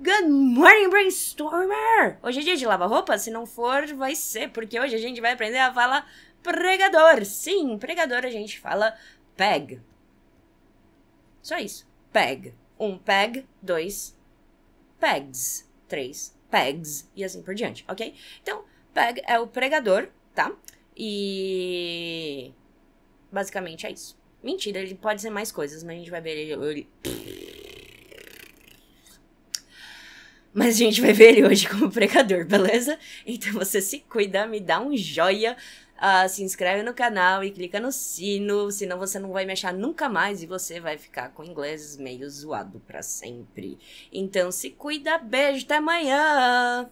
Good morning, brainstormer! Hoje é dia de lavar roupa? Se não for, vai ser, porque hoje a gente vai aprender a falar pregador. Sim, pregador a gente fala peg. Só isso. Peg. Um peg, dois pegs, três pegs e assim por diante, ok? Então, peg é o pregador, tá? E basicamente é isso. Mentira, ele pode ser mais coisas, mas a gente vai ver ele. Mas a gente vai ver ele hoje como pregador, beleza? Então você se cuida, me dá um joia, uh, se inscreve no canal e clica no sino, senão você não vai me achar nunca mais e você vai ficar com inglês meio zoado para sempre. Então se cuida, beijo, até amanhã!